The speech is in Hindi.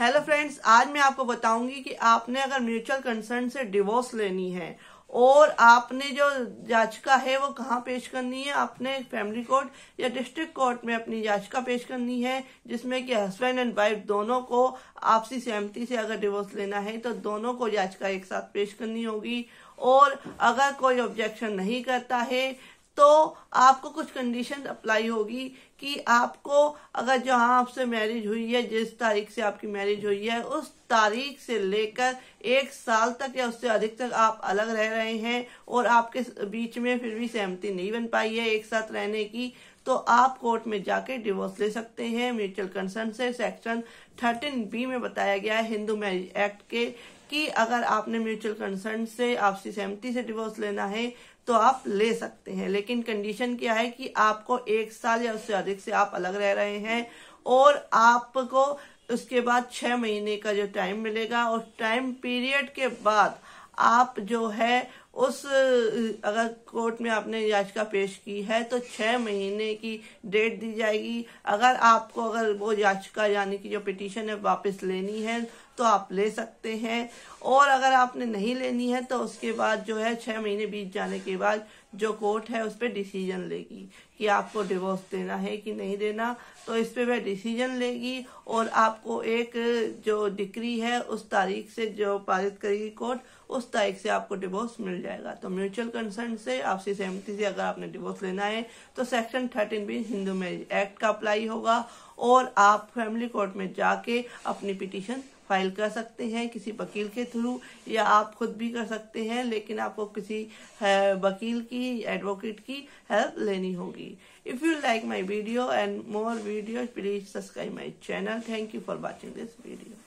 हेलो फ्रेंड्स आज मैं आपको बताऊंगी कि आपने अगर म्यूचुअल कंसर्न से डिवोर्स लेनी है और आपने जो याचिका है वो कहाँ पेश करनी है आपने फैमिली कोर्ट या डिस्ट्रिक्ट कोर्ट में अपनी याचिका पेश करनी है जिसमें कि हस्बैंड एंड वाइफ दोनों को आपसी सहमति से अगर डिवोर्स लेना है तो दोनों को याचिका एक साथ पेश करनी होगी और अगर कोई ऑब्जेक्शन नहीं करता है तो आपको कुछ कंडीशन अप्लाई होगी कि आपको अगर जहाँ आपसे मैरिज हुई है जिस तारीख से आपकी मैरिज हुई है उस तारीख से लेकर एक साल तक या उससे अधिक तक आप अलग रह रहे हैं और आपके बीच में फिर भी सहमति नहीं बन पाई है एक साथ रहने की तो आप कोर्ट में जाके डिवोर्स ले सकते हैं म्यूचुअल कंसर्न से सेक्शन थर्टीन बी में बताया गया है हिंदू मैरिज एक्ट के कि अगर आपने म्यूचुअल कंसर्न से आपसी सहमति से डिवोर्स लेना है तो आप ले सकते हैं लेकिन कंडीशन क्या है कि आपको एक साल या उससे अधिक से आप अलग रह रहे हैं और आपको उसके बाद छह महीने का जो टाइम मिलेगा और टाइम पीरियड के बाद आप जो है उस अगर कोर्ट में आपने याचिका पेश की है तो छः महीने की डेट दी जाएगी अगर आपको अगर वो याचिका यानी कि जो पिटीशन है वापस लेनी है तो आप ले सकते हैं और अगर आपने नहीं लेनी है तो उसके बाद जो है छः महीने बीत जाने के बाद जो कोर्ट है उस पर डिसीजन लेगी कि आपको डिवोर्स देना है कि नहीं देना तो इस पर वह डिसीजन लेगी और आपको एक जो डिक्री है उस तारीख से जो पारित करेगी कोर्ट उस तारीख से आपको डिवोर्स मिल जाएगा जाएगा तो म्यूचुअल कंसर्न से आपसी सहमति से अगर आपने डिवोर्स लेना है तो section thirteen B Hindu marriage act का अप्लाई होगा और आप फैमिली कोर्ट में जाके अपनी पिटिशन फाइल कर सकते हैं किसी वकील के थ्रू या आप खुद भी कर सकते हैं लेकिन आपको किसी वकील की एडवोकेट की हेल्प लेनी होगी if you like my video and more video please subscribe my channel thank you for watching this video